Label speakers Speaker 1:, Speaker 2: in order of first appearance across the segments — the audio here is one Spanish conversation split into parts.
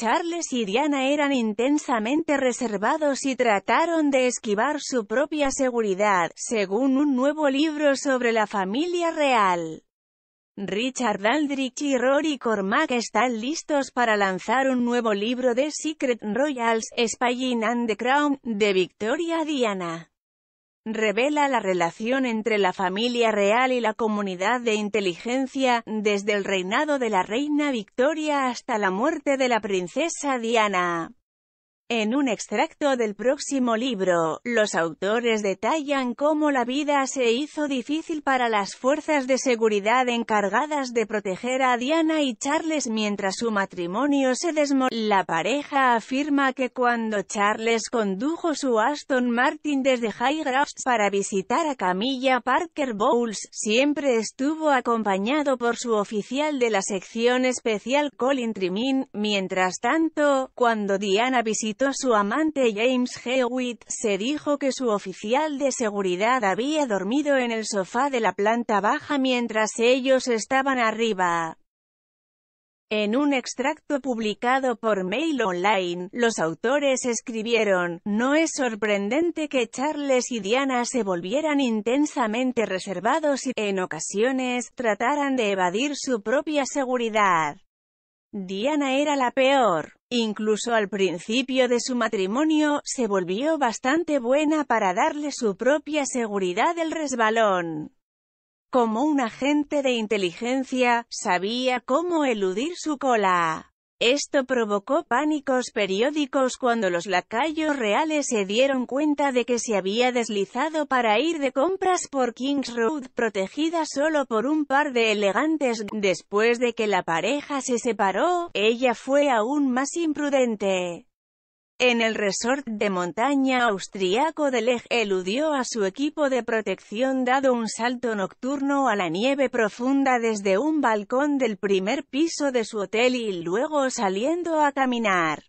Speaker 1: Charles y Diana eran intensamente reservados y trataron de esquivar su propia seguridad, según un nuevo libro sobre la familia real. Richard Aldrich y Rory Cormack están listos para lanzar un nuevo libro de Secret Royals, Spying and the Crown, de Victoria Diana revela la relación entre la familia real y la comunidad de inteligencia, desde el reinado de la reina Victoria hasta la muerte de la princesa Diana. En un extracto del próximo libro, los autores detallan cómo la vida se hizo difícil para las fuerzas de seguridad encargadas de proteger a Diana y Charles mientras su matrimonio se desmoronó. La pareja afirma que cuando Charles condujo su Aston Martin desde Highgrove para visitar a Camilla Parker Bowles, siempre estuvo acompañado por su oficial de la sección especial Colin Trimin. Mientras tanto, cuando Diana visitó su amante James Hewitt, se dijo que su oficial de seguridad había dormido en el sofá de la planta baja mientras ellos estaban arriba. En un extracto publicado por Mail Online, los autores escribieron, No es sorprendente que Charles y Diana se volvieran intensamente reservados y, en ocasiones, trataran de evadir su propia seguridad. Diana era la peor. Incluso al principio de su matrimonio, se volvió bastante buena para darle su propia seguridad el resbalón. Como un agente de inteligencia, sabía cómo eludir su cola. Esto provocó pánicos periódicos cuando los lacayos reales se dieron cuenta de que se había deslizado para ir de compras por Kings Road, protegida solo por un par de elegantes. Después de que la pareja se separó, ella fue aún más imprudente. En el resort de montaña austriaco de Lech eludió a su equipo de protección dado un salto nocturno a la nieve profunda desde un balcón del primer piso de su hotel y luego saliendo a caminar.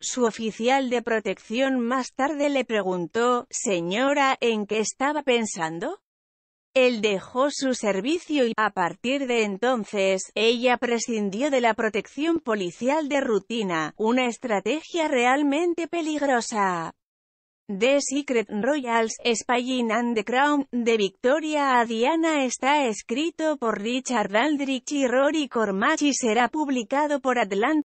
Speaker 1: Su oficial de protección más tarde le preguntó, «Señora, ¿en qué estaba pensando?» Él dejó su servicio y, a partir de entonces, ella prescindió de la protección policial de rutina, una estrategia realmente peligrosa. The Secret Royals, Spying and the Crown, de Victoria a Diana está escrito por Richard Aldrich y Rory Cormac y será publicado por Atlantic.